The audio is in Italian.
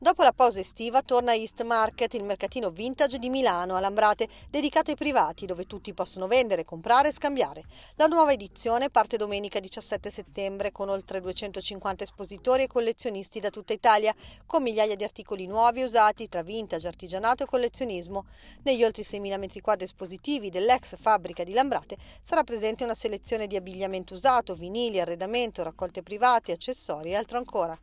Dopo la pausa estiva torna East Market, il mercatino vintage di Milano, a Lambrate, dedicato ai privati, dove tutti possono vendere, comprare e scambiare. La nuova edizione parte domenica 17 settembre con oltre 250 espositori e collezionisti da tutta Italia, con migliaia di articoli nuovi e usati tra vintage, artigianato e collezionismo. Negli oltre 6.000 metri quadri espositivi dell'ex fabbrica di Lambrate sarà presente una selezione di abbigliamento usato, vinili, arredamento, raccolte private, accessori e altro ancora.